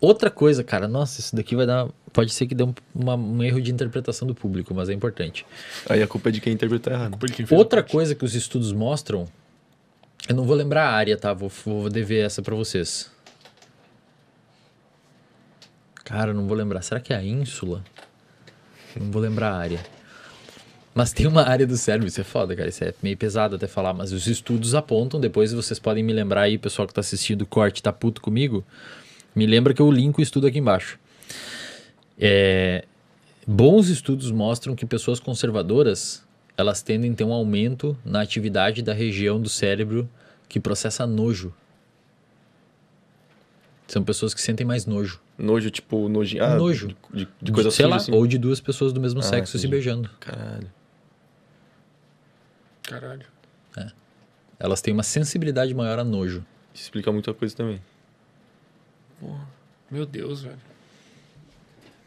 Outra coisa, cara, nossa, isso daqui vai dar. Pode ser que dê um, uma, um erro de interpretação do público, mas é importante. Aí a culpa é de quem interpretou errado. É Outra coisa que os estudos mostram, eu não vou lembrar a área, tá? Vou, vou dever essa para vocês. Cara, não vou lembrar. Será que é a ínsula? Não vou lembrar a área. Mas tem uma área do cérebro, isso é foda, cara, isso é meio pesado até falar, mas os estudos apontam, depois vocês podem me lembrar aí, pessoal que tá assistindo o corte, tá puto comigo me lembra que eu linko o estudo aqui embaixo. É, bons estudos mostram que pessoas conservadoras elas tendem a ter um aumento na atividade da região do cérebro que processa nojo. São pessoas que sentem mais nojo. Nojo, tipo, nojo, ah, nojo. de, de, coisa de, Sei lá, assim. ou de duas pessoas do mesmo ah, sexo se beijando. Caralho. Caralho. É. Elas têm uma sensibilidade maior a nojo. Isso explica muita coisa também. Porra. Meu Deus, velho.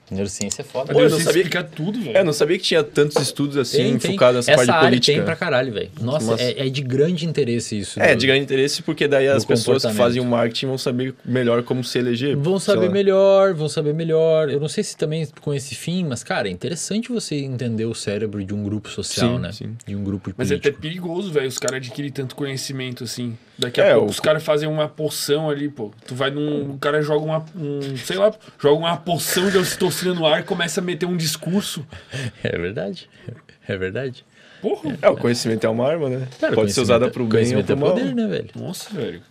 Neurociência é foda. Pô, eu não sabia que é tudo, velho. É, não sabia que tinha tantos estudos assim, focados nessa Essa parte área política. tem pra caralho, velho. Nossa, É, é, de grande interesse isso. É, do... de grande interesse porque daí as pessoas que fazem o marketing vão saber melhor como se eleger. Vão saber melhor, vão saber melhor. Eu não sei se também com esse fim, mas, cara, é interessante você entender o cérebro de um grupo social, sim, né? Sim. De um grupo de Mas político. é até perigoso, velho, os caras adquirirem tanto conhecimento assim. Daqui a é, pouco o... os caras fazem uma porção ali, pô. Tu vai num. O cara joga uma. Um, sei lá, joga uma porção de ocitocina no ar e começa a meter um discurso. É verdade. É verdade. Porra. É, o conhecimento é uma arma, né? Cara, Pode ser usada pro é bem ou pro é mal. poder, né, velho? Nossa, velho.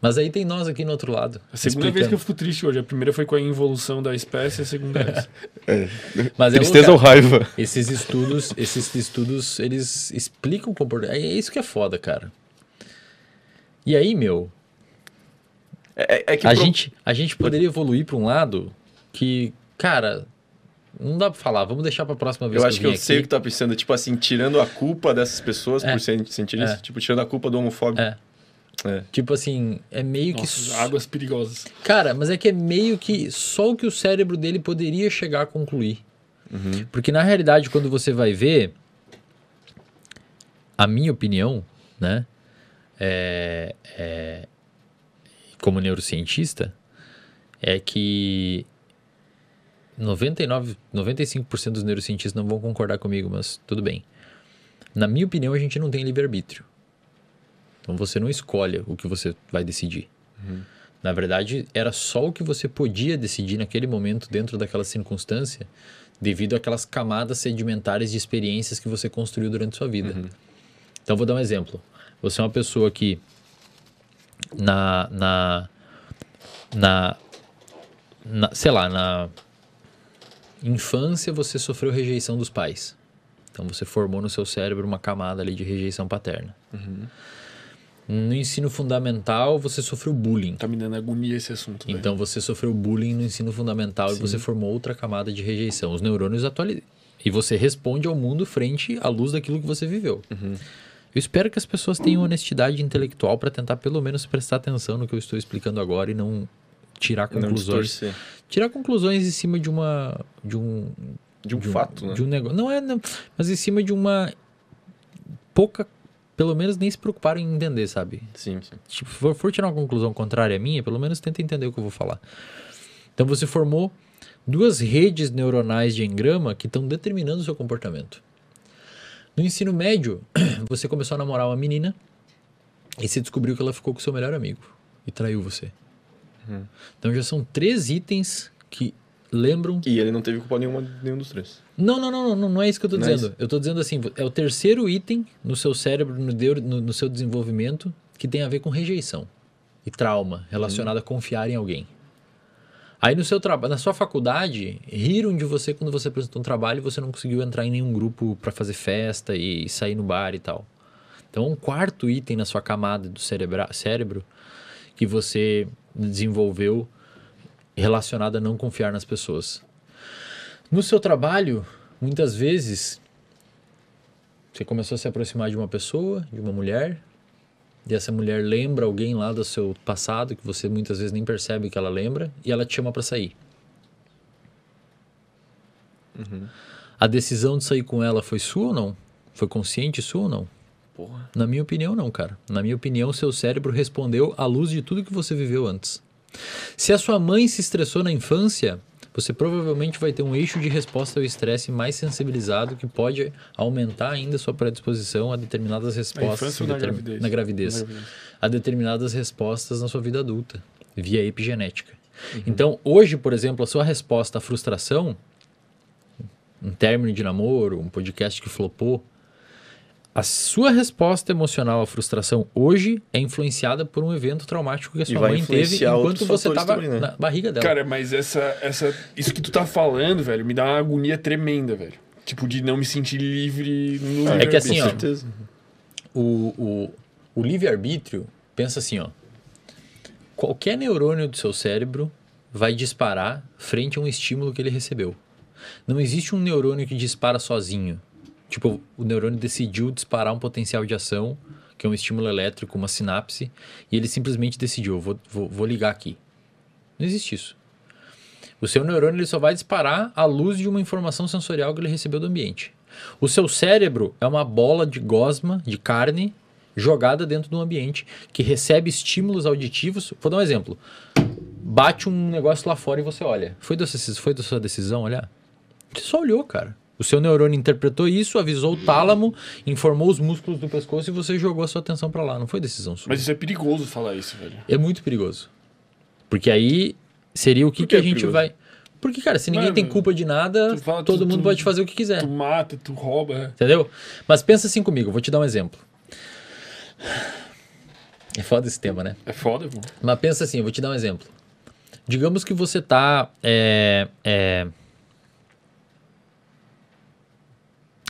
Mas aí tem nós aqui no outro lado. A segunda explicando. vez que eu fico triste hoje. A primeira foi com a involução da espécie, a segunda é, é. Mas Tristeza é, ou raiva. Esses estudos, esses estudos, eles explicam o comportamento. É isso que é foda, cara. E aí, meu. É, é, é que a, pro... gente, a gente poderia evoluir para um lado que, cara, não dá pra falar, vamos deixar pra próxima vez. Eu que acho que eu, aqui. sei o que tá pensando, tipo assim, tirando a culpa dessas pessoas é, por sentir é. isso, tipo, tirando a culpa do homofóbico. É. é. Tipo assim, é meio Nossa, que. Águas perigosas. Cara, mas é que é meio que só o que o cérebro dele poderia chegar a concluir. Uhum. Porque na realidade, quando você vai ver, a minha opinião, né? é, é, como neurocientista é que 99, 95% dos neurocientistas não vão concordar comigo, mas tudo bem. Na minha opinião, a gente não tem livre-arbítrio. Então você não escolhe o que você vai decidir. Uhum. Na verdade, era só o que você podia decidir naquele momento, dentro daquela circunstância, devido àquelas camadas sedimentares de experiências que você construiu durante sua vida. Uhum. Então, vou dar um exemplo. Você é uma pessoa que na na na, na sei lá, na infância você sofreu rejeição dos pais. Então você formou no seu cérebro uma camada ali de rejeição paterna. Uhum. No ensino fundamental você sofreu bullying. Tá me dando agonia esse assunto. Então você sofreu bullying no ensino fundamental Sim. e você formou outra camada de rejeição. Os neurônios atualizam. E você responde ao mundo frente à luz daquilo que você viveu. Uhum. Eu espero que as pessoas tenham honestidade intelectual para tentar pelo menos prestar atenção no que eu estou explicando agora e não tirar conclusões. Não tirar conclusões em cima de uma de um de um, de um fato, né? De um negócio. Não é, não, mas em cima de uma pouca pelo menos nem se preocuparam em entender, sabe? Sim, sim. se for tirar uma conclusão contrária à minha, pelo menos tenta entender o que eu vou falar. Então você formou duas redes neuronais de engrama que estão determinando o seu comportamento. No ensino médio, você começou a namorar uma menina e você descobriu que ela ficou com seu melhor amigo e traiu você. Uhum. Então já são três itens que lembram. E ele não teve culpa nenhuma nenhum dos três. Não, não, não, não, não é isso que eu tô não é dizendo. É eu tô dizendo assim, é o terceiro item no seu cérebro, no, no seu desenvolvimento, que tem a ver com rejeição e trauma relacionado uhum. a confiar em alguém. Aí no seu trabalho, na sua faculdade, riram de você quando você apresentou um trabalho e você não conseguiu entrar em nenhum grupo para fazer festa e, sair no bar e tal. Então, um quarto item na sua camada do cerebra, cérebro que você desenvolveu relacionado a não confiar nas pessoas. No seu trabalho, muitas vezes você começou a se aproximar de uma pessoa, de uma mulher, e essa mulher lembra alguém lá do seu passado que você muitas vezes nem percebe que ela lembra e ela te chama para sair. Uhum. A decisão de sair com ela foi sua ou não? Foi consciente sua ou não? Porra. Na minha opinião, não, cara. Na minha opinião, seu cérebro respondeu à luz de tudo que você viveu antes. Se a sua mãe se estressou na infância, você provavelmente vai ter um eixo de resposta ao estresse mais sensibilizado que pode aumentar ainda sua predisposição a determinadas respostas a na, gravidez. na, gravidez. na gravidez, a determinadas respostas na sua vida adulta, via epigenética. Uhum. Então, hoje, por exemplo, a sua resposta à frustração, um término de namoro, um podcast que flopou, a sua resposta emocional à frustração hoje é influenciada por um evento traumático que a sua mãe teve enquanto você estava né? na barriga dela. Cara, mas essa, essa, isso que tu tá falando, velho, me dá uma agonia tremenda, velho. Tipo, de não me sentir livre no ah, É que assim, ó, o, o, o livre-arbítrio, pensa assim, ó. Qualquer neurônio do seu cérebro vai disparar frente a um estímulo que ele recebeu. Não existe um neurônio que dispara sozinho. Tipo, o neurônio decidiu disparar um potencial de ação, que é um estímulo elétrico, uma sinapse, e ele simplesmente decidiu, vou, vou, vou ligar aqui. Não existe isso. O seu neurônio ele só vai disparar à luz de uma informação sensorial que ele recebeu do ambiente. O seu cérebro é uma bola de gosma, de carne, jogada dentro de um ambiente que recebe estímulos auditivos. Vou dar um exemplo. Bate um negócio lá fora e você olha. Foi da sua, foi da sua decisão olhar? Você só olhou, cara. O seu neurônio interpretou isso, avisou o tálamo, informou os músculos do pescoço e você jogou a sua atenção para lá. Não foi decisão sua. Mas isso é perigoso falar isso, velho. É muito perigoso. Porque aí seria o que, que, que, a é gente perigoso? vai. Porque, cara, se ninguém tem culpa de nada, fala, todo tu, mundo tu, pode fazer o que quiser. Tu mata, tu rouba. É. Entendeu? Mas pensa assim comigo, vou te dar um exemplo. É foda esse tema, né? É foda, Mas pensa assim, vou te dar um exemplo. Digamos que você tá. É, é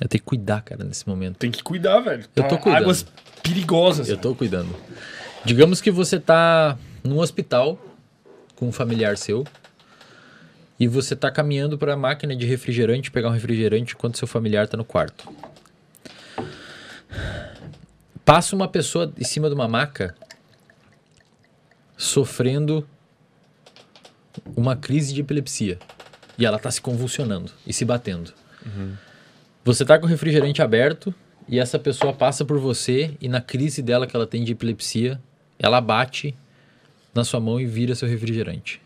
Eu é tenho que cuidar, cara, nesse momento. Tem que cuidar, velho. Tá eu tô tá, cuidando. Águas perigosas. Eu tô cuidando. Digamos que você tá num hospital com um familiar seu e você tá caminhando para a máquina de refrigerante pegar um refrigerante enquanto seu familiar tá no quarto. Passa uma pessoa em cima de uma maca sofrendo uma crise de epilepsia e ela tá se convulsionando e se batendo. Uhum. Você está com o refrigerante aberto e essa pessoa passa por você e na crise dela que ela tem de epilepsia, ela bate na sua mão e vira seu refrigerante.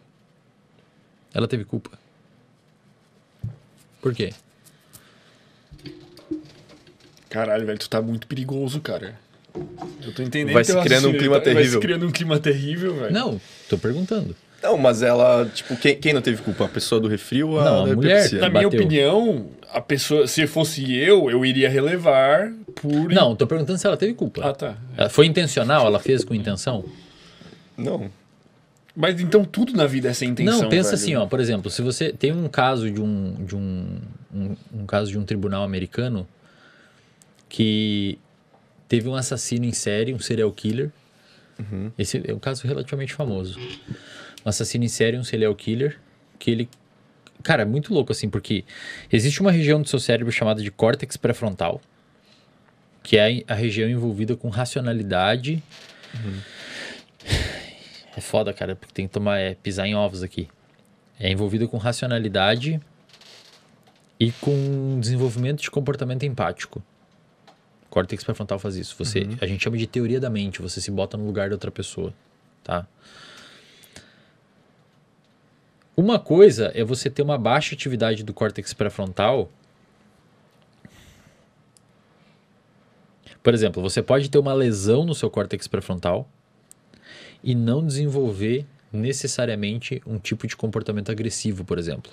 Ela teve culpa. Por quê? Caralho, velho, tu tá muito perigoso, cara. Eu tô entendendo. Vai se criando um clima terrível. Tá? Vai se criando um clima terrível, velho. Não, tô perguntando. Não, mas ela, tipo, quem, quem não teve culpa? A pessoa do refri ou a, não, a mulher? Na minha opinião, a pessoa, se fosse eu, eu iria relevar por. Não, tô perguntando se ela teve culpa. Ah, tá. foi intencional? Ela fez com intenção? Não. Mas então tudo na vida é sem intenção. Não, pensa velho. assim, ó, por exemplo, se você tem um caso de um de um, um, um caso de um tribunal americano que teve um assassino em série, um serial killer. Uhum. Esse é um caso relativamente famoso. Um assassino em série, um serial killer, que ele Cara, é muito louco assim, porque existe uma região do seu cérebro chamada de córtex pré-frontal, que é a região envolvida com racionalidade. Uhum. É foda, cara, porque tem que tomar, é, pisar em ovos aqui. É envolvida com racionalidade e com desenvolvimento de comportamento empático. Córtex pré-frontal faz isso. Você, uhum. a gente chama de teoria da mente. Você se bota no lugar da outra pessoa, tá? Uma coisa é você ter uma baixa atividade do córtex pré-frontal. Por exemplo, você pode ter uma lesão no seu córtex pré-frontal e não desenvolver necessariamente um tipo de comportamento agressivo, por exemplo.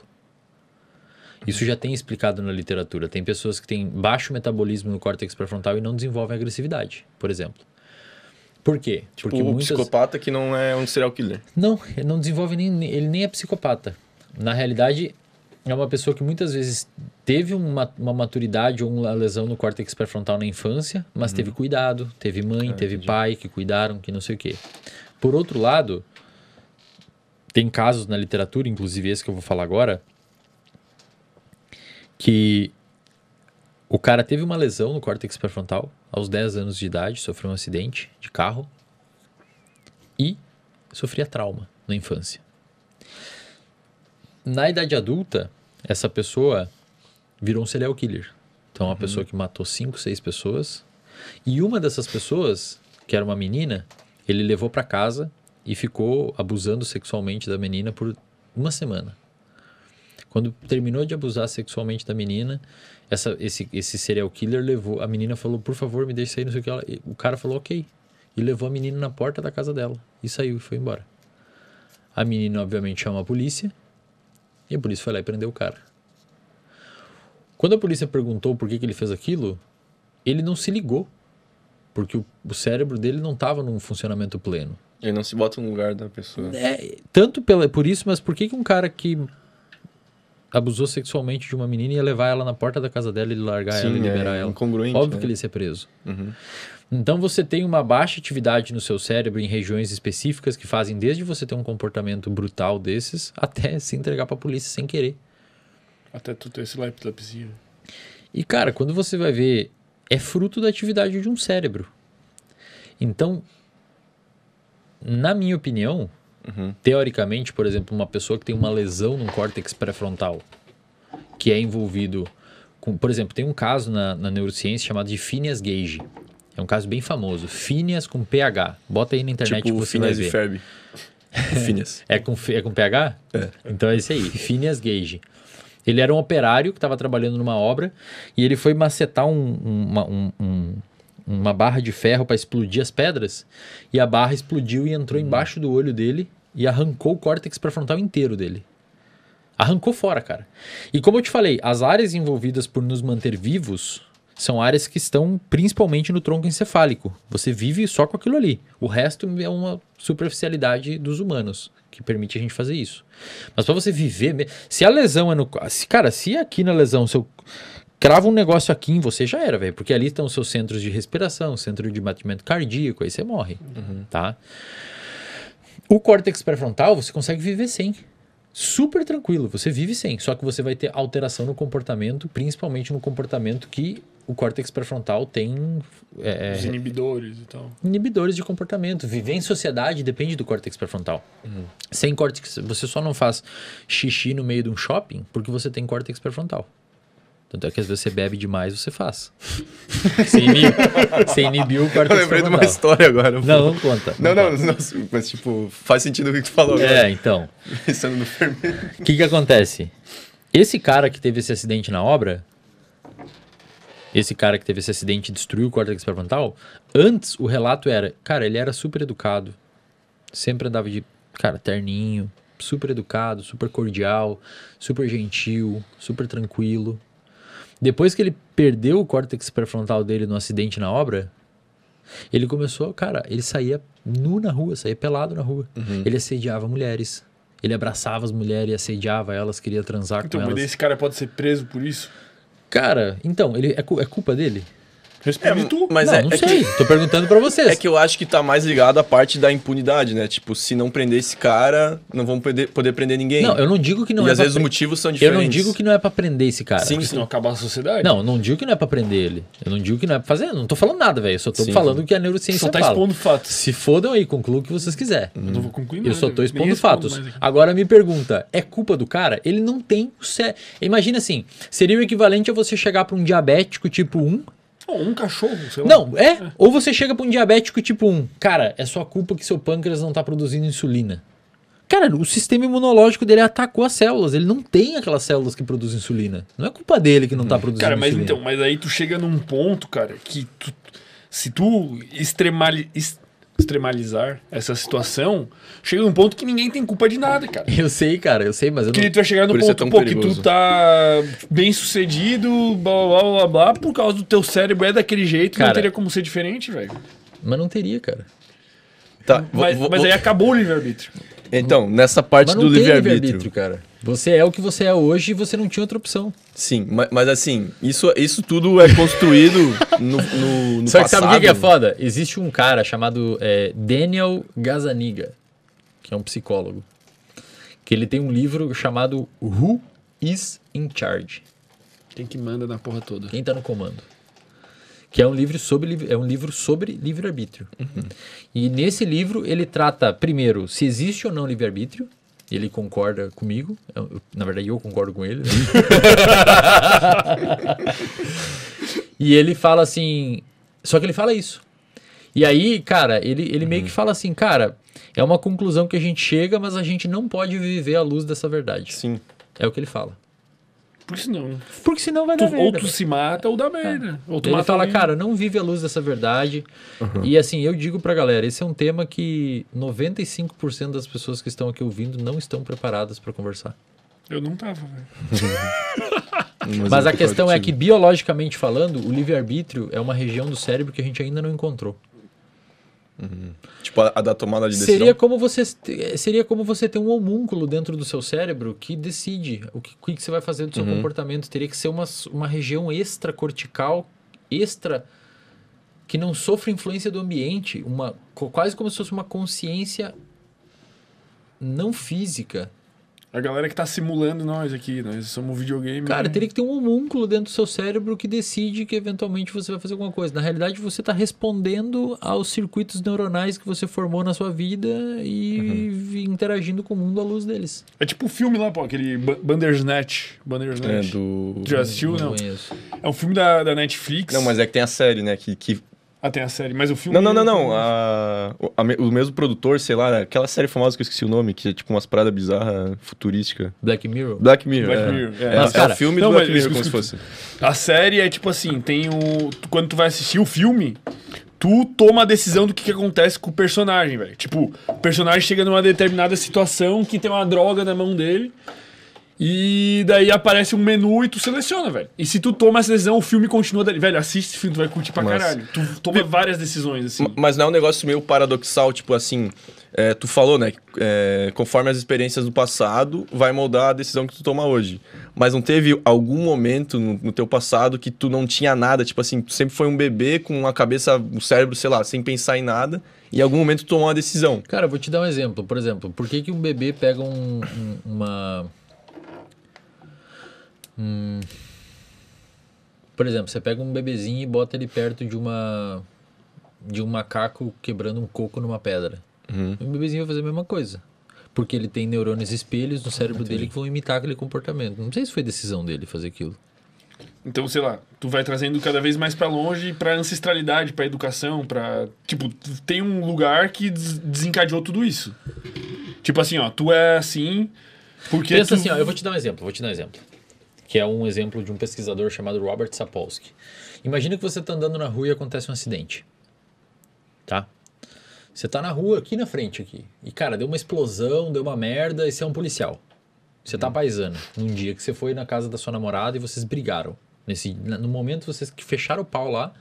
Isso já tem explicado na literatura. Tem pessoas que têm baixo metabolismo no córtex pré-frontal e não desenvolvem agressividade, por exemplo. Por quê? Tipo, Porque o muitas... psicopata que não é um serial killer. Não, ele não desenvolve nem. Ele nem é psicopata. Na realidade, é uma pessoa que muitas vezes teve uma, uma maturidade ou uma lesão no córtex pré-frontal na infância, mas hum. teve uhum. cuidado, teve mãe, é, teve pai que cuidaram, que não sei o quê. Por outro lado, tem casos na literatura, inclusive esse que eu vou falar agora, que o cara teve uma lesão no córtex pré-frontal aos 10 anos de idade, sofreu um acidente de carro e sofria trauma na infância. Na idade adulta, essa pessoa virou um serial killer. Então, uma uhum. pessoa que matou 5, 6 pessoas. E uma dessas pessoas, que era uma menina, ele levou para casa e ficou abusando sexualmente da menina por uma semana. Quando terminou de abusar sexualmente da menina, essa, esse, esse serial killer levou. A menina falou, por favor, me deixe sair, não sei o que. Ela, o cara falou, ok. E levou a menina na porta da casa dela. E saiu e foi embora. A menina, obviamente, chama a polícia. E a polícia foi lá e prendeu o cara. Quando a polícia perguntou por que, que ele fez aquilo, ele não se ligou. Porque o, o cérebro dele não estava num funcionamento pleno. Ele não se bota no lugar da pessoa. É, tanto pela, por isso, mas por que, que um cara que abusou sexualmente de uma menina e ia levar ela na porta da casa dela e largar Sim, ela e liberar é ela. Incongruente, Óbvio né? que ele ia ser preso. Uhum. Então você tem uma baixa atividade no seu cérebro em regiões específicas que fazem desde você ter um comportamento brutal desses até se entregar para a polícia sem querer. Até tu ter esse epilepsia. E cara, quando você vai ver, é fruto da atividade de um cérebro. Então, na minha opinião, Uhum. Teoricamente, por exemplo, uma pessoa que tem uma lesão no córtex pré-frontal, que é envolvido com. Por exemplo, tem um caso na, na neurociência chamado de Phineas Gage. É um caso bem famoso. Phineas com PH. Bota aí na internet tipo, você Phineas vai ver. E Ferb. Phineas. é, com, é com PH? É. Então é isso aí. Phineas Gage. Ele era um operário que estava trabalhando numa obra e ele foi macetar um, um, uma, um uma barra de ferro para explodir as pedras, e a barra explodiu e entrou hum. embaixo do olho dele e arrancou o córtex prefrontal inteiro dele. Arrancou fora, cara. E como eu te falei, as áreas envolvidas por nos manter vivos são áreas que estão principalmente no tronco encefálico. Você vive só com aquilo ali. O resto é uma superficialidade dos humanos que permite a gente fazer isso. Mas para você viver, se a lesão é no, se cara, se aqui na lesão, seu crava um negócio aqui em você, já era, velho. Porque ali estão os seus centros de respiração, centro de batimento cardíaco, aí você morre, uhum. tá? O córtex pré-frontal, você consegue viver sem. Super tranquilo, você vive sem. Só que você vai ter alteração no comportamento, principalmente no comportamento que o córtex pré-frontal tem. É, é Os inibidores e tal. Inibidores de comportamento. Viver em sociedade depende do córtex pré-frontal. Uhum. Sem córtex, você só não faz xixi no meio de um shopping porque você tem córtex pré-frontal. Tanto é que às vezes você bebe demais, você faz. você, inibiu, inibiu o quarto Eu lembrei de uma história agora. Não, não conta. Não, não, não, não, mas tipo, faz sentido o que tu falou agora. É, então. Pensando no fermento. O que que acontece? Esse cara que teve esse acidente na obra, esse cara que teve esse acidente e destruiu o córtex experimental. antes o relato era, cara, ele era super educado, sempre andava de, cara, terninho, super educado, super cordial, super gentil, super tranquilo. Depois que ele perdeu o córtex pré-frontal dele no acidente na obra, ele começou, cara, ele saía nu na rua, saía pelado na rua. Uhum. Ele assediava mulheres. Ele abraçava as mulheres e assediava elas, queria transar então, com elas. Então, esse cara pode ser preso por isso? Cara, então, ele é, é culpa dele? Responde é, tu. Mas não, é, não é sei. Que... Tô perguntando pra vocês. É que eu acho que tá mais ligado à parte da impunidade, né? Tipo, se não prender esse cara, não vamos poder, poder prender ninguém. Não, eu não digo que não e é. E às vezes os motivos são diferentes. Eu não digo que não é pra prender esse cara. Sim, senão acabar a sociedade. Não, eu não digo que não é pra prender ele. Eu não digo que não é pra fazer. Eu não tô falando nada, velho. Eu só tô Sim. falando que a neurociência. Só tá fala. expondo fatos. Se fodam aí, concluam o que vocês quiserem. Eu não vou concluir nada. Eu só tô expondo fatos. Agora me pergunta: é culpa do cara? Ele não tem o cé... Imagina assim: seria o equivalente a você chegar pra um diabético tipo 1 ou um cachorro, sei lá. Não, é. é. Ou você chega para um diabético tipo um cara, é sua culpa que seu pâncreas não está produzindo insulina. Cara, o sistema imunológico dele atacou as células. Ele não tem aquelas células que produzem insulina. Não é culpa dele que não está hum. produzindo cara, mas insulina. Então, mas aí tu chega num ponto, cara, que tu, se tu extremar est, extremalizar essa situação, chega num ponto que ninguém tem culpa de nada, cara. Eu sei, cara, eu sei, mas eu que não... Que tu vai chegar num é ponto, é pô, que tu tá bem sucedido, blá, blá, blá, blá, por causa do teu cérebro é daquele jeito, cara, não teria como ser diferente, velho. Mas não teria, cara. Tá, mas, vou, mas aí acabou o livre-arbítrio. Então, nessa parte do livre-arbítrio. Livre cara. Você é o que você é hoje e você não tinha outra opção. Sim, mas, mas assim, isso, isso tudo é construído... no, no, no Só que passado. sabe o que é foda? Existe um cara chamado é, Daniel Gazaniga, que é um psicólogo, que ele tem um livro chamado Who is in Charge? Quem que manda na porra toda? Quem tá no comando? que é um livro sobre é um livro sobre livre arbítrio. Uhum. E nesse livro ele trata primeiro se existe ou não livre arbítrio. Ele concorda comigo, eu, na verdade eu concordo com ele. Né? E ele fala assim. Só que ele fala isso. E aí, cara, ele, ele uhum. meio que uhum. fala assim, cara, é uma conclusão que a gente chega, mas a gente não pode viver à luz dessa verdade. Sim. É o que ele fala. Porque senão. Porque senão vai tu, dar merda. Ou tu se mata ou dá é. merda. É. Ou tu ele fala, alguém. cara, não vive à luz dessa verdade. Uhum. E assim, eu digo pra galera, esse é um tema que 95% das pessoas que estão aqui ouvindo não estão preparadas para conversar. Eu não tava, velho. Mas, é a questão é que, biologicamente falando, o livre-arbítrio é uma região do cérebro que a gente ainda não encontrou. Uhum. Tipo, a, a, da tomada de decisão. Seria como, você, seria como você ter um homúnculo dentro do seu cérebro que decide o que, o que você vai fazer do seu uhum. comportamento. Teria que ser uma, uma região extracortical, extra. que não sofre influência do ambiente. Uma, quase como se fosse uma consciência não física a galera que tá simulando nós aqui, nós somos um videogame. Cara, teria que ter um homúnculo dentro do seu cérebro que decide que eventualmente você vai fazer alguma coisa. Na realidade, você tá respondendo aos circuitos neuronais que você formou na sua vida e uhum. interagindo com o mundo à luz deles. É tipo o filme lá, pô, aquele Bandersnatch. Bandersnatch. É do. Just assistiu, não? não? É um filme da, da Netflix. Não, mas é que tem a série, né? Que, que ah, tem a série, mas o filme. Não, não, não, não. A, a, o mesmo produtor, sei lá, aquela série famosa que eu esqueci o nome, que é tipo umas paradas bizarras, futurística. Black Mirror. Black Mirror. Black é. Mirror. É, é mas, é cara, é o filme não, do Black Mirror, como se fosse. A série é tipo assim: tem o. Quando tu vai assistir o filme, tu toma a decisão do que, que acontece com o personagem, velho. Tipo, o personagem chega numa determinada situação que tem uma droga na mão dele. E daí aparece um menu e tu seleciona, velho. E se tu toma essa decisão, o filme continua dali. Velho, assiste esse filme, tu vai curtir pra mas... caralho. Tu toma várias decisões, assim. Mas não é um negócio meio paradoxal, tipo assim. É, tu falou, né? É, conforme as experiências do passado, vai moldar a decisão que tu toma hoje. Mas não teve algum momento no, no, teu passado que tu não tinha nada? Tipo assim, tu sempre foi um bebê com a cabeça, o cérebro, sei lá, sem pensar em nada. E em algum momento tu tomou uma decisão. Cara, vou te dar um exemplo. Por exemplo, por que, que um bebê pega um, um, uma Hum. Por exemplo, você pega um bebezinho e bota ele perto de uma de um macaco quebrando um coco numa pedra. Uhum. O bebezinho vai fazer a mesma coisa. Porque ele tem neurônios espelhos no cérebro Entendi. dele que vão imitar aquele comportamento. Não sei se foi decisão dele fazer aquilo. Então, sei lá, tu vai trazendo cada vez mais para longe para ancestralidade, para educação, para tipo, tem um lugar que desencadeou tudo isso. Tipo assim, ó, tu é assim porque Pensa tu... assim, ó, eu vou te dar um exemplo, vou te dar um exemplo que é um exemplo de um pesquisador chamado Robert Sapolsky. Imagina que você está andando na rua e acontece um acidente, tá? Você está na rua aqui na frente aqui e cara deu uma explosão, deu uma merda e você é um policial. Você está hum. paisando num dia que você foi na casa da sua namorada e vocês brigaram. Nesse, no momento vocês que fecharam o pau lá,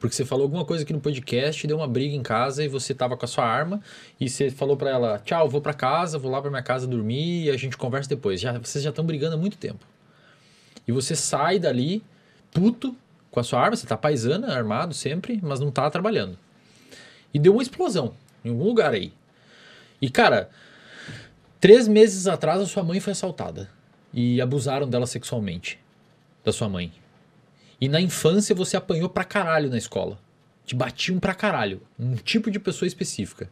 porque você falou alguma coisa aqui no podcast, deu uma briga em casa e você tava com a sua arma e você falou para ela: "Tchau, vou para casa, vou lá para minha casa dormir e a gente conversa depois". Já vocês já estão brigando há muito tempo. E você sai dali puto com a sua arma, você tá paisana, armado sempre, mas não tá trabalhando. E deu uma explosão em algum lugar aí. E cara, três meses atrás a sua mãe foi assaltada e abusaram dela sexualmente, da sua mãe. E na infância você apanhou pra caralho na escola. Te batiam pra caralho. Um tipo de pessoa específica.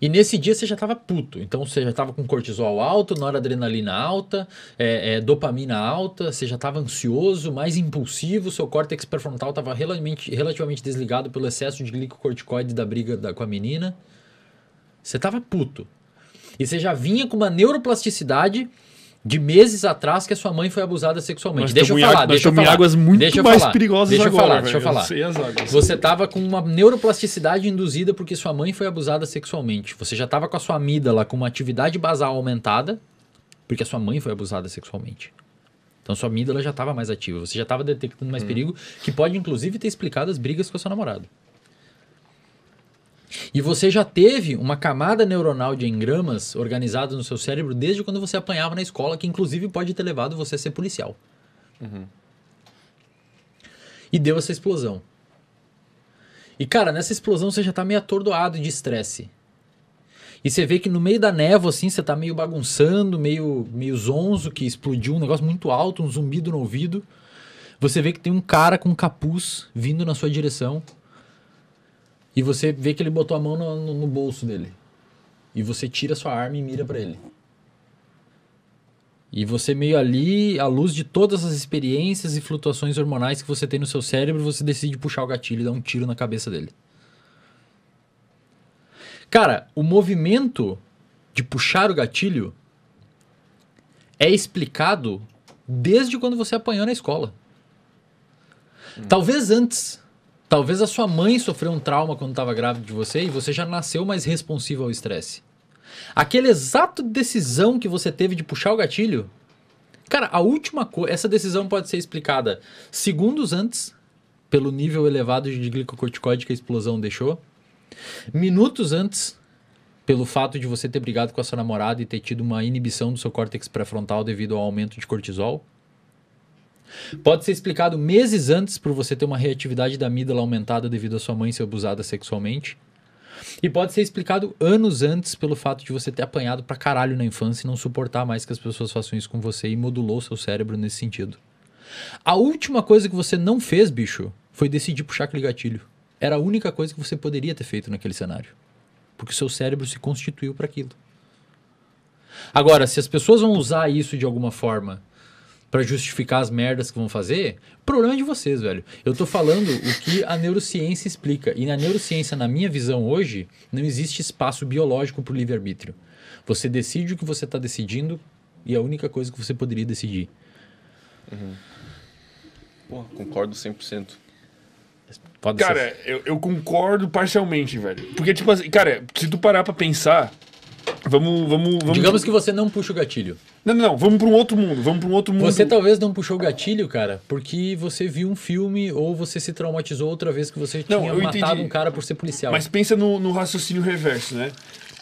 E nesse dia você já estava puto. Então você já estava com cortisol alto, noradrenalina alta, é, é, dopamina alta, você já estava ansioso, mais impulsivo, seu córtex prefrontal estava relativamente, relativamente desligado pelo excesso de glicocorticoide da briga da, com a menina. Você estava puto. E você já vinha com uma neuroplasticidade de meses atrás que a sua mãe foi abusada sexualmente. deixa eu falar, águ- deixa eu falar. águas muito deixa mais falar, perigosas deixa agora. deixa eu falar, deixa eu falar. Você estava com uma neuroplasticidade induzida porque sua mãe foi abusada sexualmente. Você já estava com a sua amígdala com uma atividade basal aumentada porque a sua mãe foi abusada sexualmente. Então sua amígdala já estava mais ativa, você já estava detectando mais hum. perigo, que pode inclusive ter explicado as brigas com a sua namorada. E você já teve uma camada neuronal de engramas organizada no seu cérebro desde quando você apanhava na escola, que inclusive pode ter levado você a ser policial. Uhum. E deu essa explosão. E cara, nessa explosão você já tá meio atordoado de estresse. E você vê que no meio da névoa, assim, você tá meio bagunçando, meio, meio zonzo, que explodiu um negócio muito alto, um zumbido no ouvido. Você vê que tem um cara com um capuz vindo na sua direção e você vê que ele botou a mão no, no, no bolso dele. E você tira sua arma e mira para ele. E você meio ali, à luz de todas as experiências e flutuações hormonais que você tem no seu cérebro, você decide puxar o gatilho e dar um tiro na cabeça dele. Cara, o movimento de puxar o gatilho é explicado desde quando você apanhou na escola. Hum. Talvez antes. Talvez a sua mãe sofreu um trauma quando estava grávida de você e você já nasceu mais responsivo ao estresse. Aquele exato decisão que você teve de puxar o gatilho. Cara, a última coisa. Essa decisão pode ser explicada segundos antes, pelo nível elevado de glicocorticoide que a explosão deixou. Minutos antes, pelo fato de você ter brigado com a sua namorada e ter tido uma inibição do seu córtex pré-frontal devido ao aumento de cortisol. Pode ser explicado meses antes por você ter uma reatividade da amígdala aumentada devido à sua mãe ser abusada sexualmente. E pode ser explicado anos antes pelo fato de você ter apanhado pra caralho na infância e não suportar mais que as pessoas façam isso com você e modulou seu cérebro nesse sentido. A última coisa que você não fez, bicho, foi decidir puxar aquele gatilho. Era a única coisa que você poderia ter feito naquele cenário. Porque seu cérebro se constituiu para aquilo. Agora, se as pessoas vão usar isso de alguma forma para justificar as merdas que vão fazer, problema é de vocês, velho. Eu tô falando o que a neurociência explica. E na neurociência, na minha visão hoje, não existe espaço biológico pro livre-arbítrio. Você decide o que você tá decidindo e a única coisa que você poderia decidir. Uhum. Pô, concordo 100%. Pode cara, ser. Eu, eu concordo parcialmente, velho. Porque, tipo assim, cara, se tu parar pra pensar, Vamos, vamos, vamos. Digamos que você não puxa o gatilho. Não, não, não. Vamos para um outro mundo. Vamos para um outro mundo. Você talvez não puxou o gatilho, cara, porque você viu um filme ou você se traumatizou outra vez que você não, tinha matado entendi. um cara por ser policial. Mas pensa no, no raciocínio reverso, né?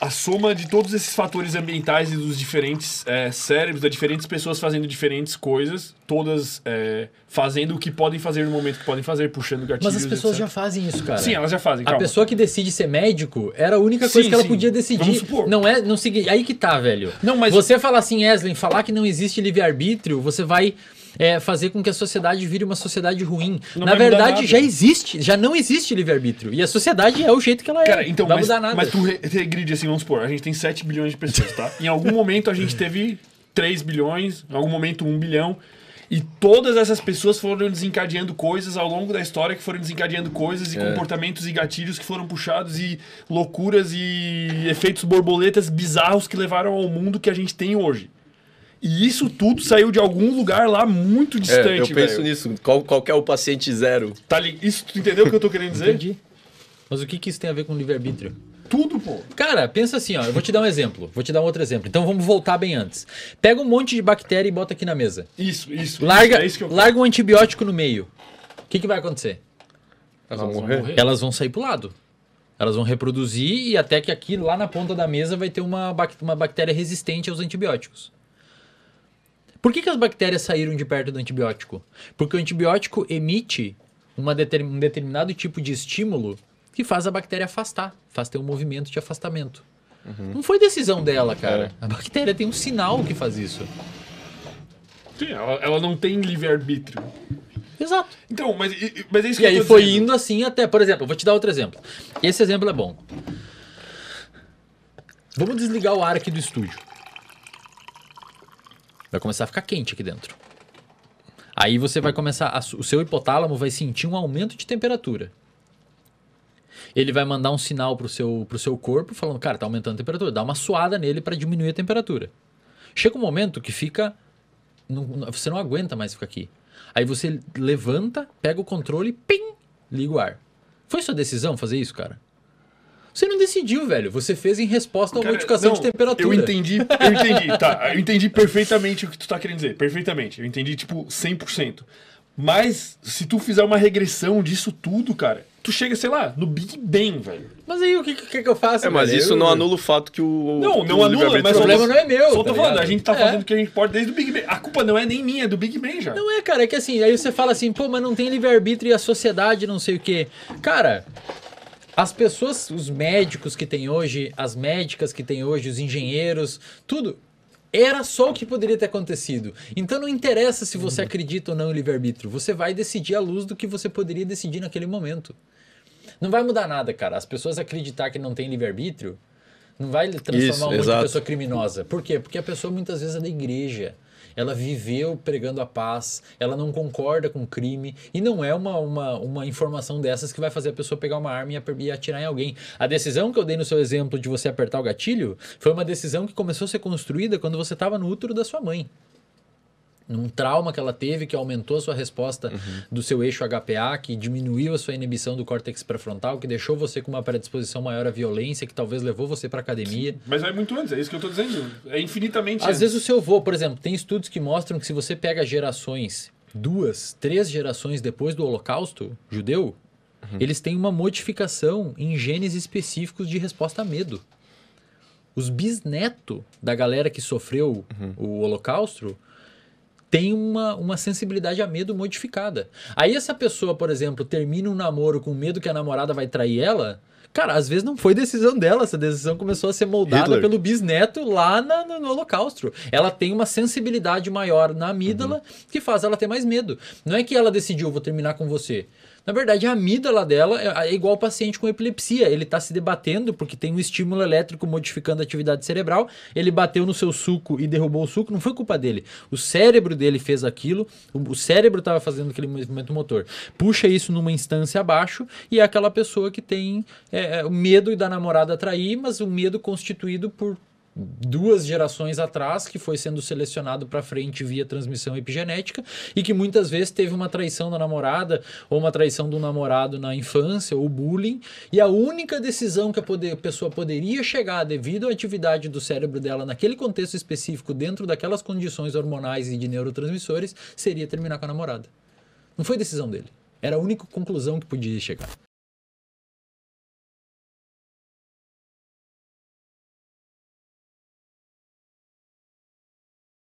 a soma de todos esses fatores ambientais e dos diferentes é, cérebros, das diferentes pessoas fazendo diferentes coisas, todas é, fazendo o que podem fazer no momento que podem fazer, puxando gatilhos. Mas as pessoas etc. já fazem isso, cara. Sim, elas já fazem. Calma. A pessoa que decide ser médico era a única coisa sim, que ela sim. podia decidir. Vamos supor. Não é, não segui... Aí que tá, velho. Não, mas você falar assim, Eslen, falar que não existe livre arbítrio, você vai é, fazer com que a sociedade vire uma sociedade ruim. Não Na verdade, já existe, já não existe livre-arbítrio. E a sociedade é o jeito que ela é. Cara, é. Então, não vai mas, mudar nada. Mas tu regride assim, vamos supor, a gente tem 7 bilhões de pessoas, tá? em algum momento a gente teve 3 bilhões, em algum momento 1 bilhão. E todas essas pessoas foram desencadeando coisas ao longo da história que foram desencadeando coisas e é. comportamentos e gatilhos que foram puxados e loucuras e efeitos borboletas bizarros que levaram ao mundo que a gente tem hoje. E isso tudo saiu de algum lugar lá muito é, distante. É, eu penso véio. nisso. Qual, qual é o paciente zero? Tá li... Isso tu entendeu o que eu tô querendo dizer? Entendi. Mas o que, que isso tem a ver com livre-arbítrio? Tudo, pô. Cara, pensa assim, ó. Eu vou te dar um exemplo. Vou te dar um outro exemplo. Então vamos voltar bem antes. Pega um monte de bactéria e bota aqui na mesa. Isso, isso. Larga, isso, é isso que eu... larga um antibiótico no meio. O que, que vai acontecer? Elas, Elas vão morrer. morrer. Elas vão sair pro lado. Elas vão reproduzir e até que aqui, lá na ponta da mesa, vai ter uma, bact uma bactéria resistente aos antibióticos. Por que, que as bactérias saíram de perto do antibiótico? Porque o antibiótico emite deter, um determinado tipo de estímulo que faz a bactéria afastar, faz ter um movimento de afastamento. Uhum. Não foi decisão dela, é. cara. É. A bactéria tem um sinal que faz isso. Sim, ela, ela não tem livre-arbítrio. Exato. Então, mas, mas é isso e que E aí eu tô foi dizendo. indo assim até, por exemplo, vou te dar outro exemplo. Esse exemplo é bom. Vamos desligar o ar aqui do estúdio. Vai começar a ficar quente aqui dentro. Aí você vai começar, a, o seu hipotálamo vai sentir um aumento de temperatura. Ele vai mandar um sinal pro seu, pro seu corpo falando, cara, tá aumentando a temperatura, dá uma suada nele para diminuir a temperatura. Chega um momento que fica, não, você não aguenta mais ficar aqui. Aí você levanta, pega o controle, pim, liga o ar. Foi sua decisão fazer isso, cara? Você não decidiu, velho. Você fez em resposta a uma modificação de temperatura. Eu entendi, eu entendi, tá. Eu entendi perfeitamente o que tu tá querendo dizer. Perfeitamente. Eu entendi, tipo, 100%. Mas, se tu fizer uma regressão disso tudo, cara, tu chega, sei lá, no Big Bang, velho. Mas aí o que, que, que eu faço? É, mas velho? isso eu, não anula o fato que o. Não, não é o anula, mas o problema não é meu. Só tá tô falando, ligado? a gente tá é. fazendo o que a gente pode desde o Big Bang. A culpa não é nem minha, é do Big Bang já. Não é, cara, é que assim, aí você fala assim, pô, mas não tem livre-arbítrio e a sociedade não sei o quê. Cara, as pessoas, os médicos que tem hoje, as médicas que tem hoje, os engenheiros, tudo, era só o que poderia ter acontecido. Então não interessa se você uhum. acredita ou não em livre-arbítrio. Você vai decidir à luz do que você poderia decidir naquele momento. Não vai mudar nada, cara. As pessoas acreditar que não tem livre-arbítrio não vai transformar Isso, pessoa criminosa. Por quê? Porque a pessoa muitas vezes é da igreja ela viveu pregando a paz, ela não concorda com o crime, e não é uma, uma, uma informação dessas que vai fazer a pessoa pegar uma arma e atirar em alguém. A decisão que eu dei no seu exemplo de você apertar o gatilho foi uma decisão que começou a ser construída quando você estava no útero da sua mãe num trauma que ela teve que aumentou a sua resposta uhum. do seu eixo HPA, que diminuiu a sua inibição do córtex pré-frontal, que deixou você com uma predisposição maior à violência, que talvez levou você para academia. Sim. Mas é muito antes, é isso que eu estou dizendo. É infinitamente Às antes. vezes o seu avô, por exemplo, tem estudos que mostram que se você pega gerações, duas, três gerações depois do holocausto judeu, uhum. eles têm uma modificação em genes específicos de resposta a medo. Os bisneto da galera que sofreu uhum. o holocausto tem uma, uma sensibilidade a medo modificada. Aí, essa pessoa, por exemplo, termina um namoro com medo que a namorada vai trair ela. Cara, às vezes não foi decisão dela, essa decisão começou a ser moldada Hitler. pelo bisneto lá na, no, no, Holocausto. Ela tem uma sensibilidade maior na amígdala uhum. que faz ela ter mais medo. Não é que ela decidiu, vou terminar com você. Na verdade, a amígdala dela é, é igual ao paciente com epilepsia. Ele está se debatendo porque tem um estímulo elétrico modificando a atividade cerebral. Ele bateu no seu suco e derrubou o suco. Não foi culpa dele. O cérebro dele fez aquilo. O cérebro estava fazendo aquele movimento motor. Puxa isso numa instância abaixo e é aquela pessoa que tem é, é medo da namorada trair, mas o medo constituído por duas gerações atrás, que foi sendo selecionado para frente via transmissão epigenética e que muitas vezes teve uma traição da namorada ou uma traição do namorado na infância ou bullying. E a única decisão que a, poder, a pessoa poderia chegar devido à atividade do cérebro dela naquele contexto específico, dentro daquelas condições hormonais e de neurotransmissores, seria terminar com a namorada. Não foi decisão dele. Era a única conclusão que podia chegar.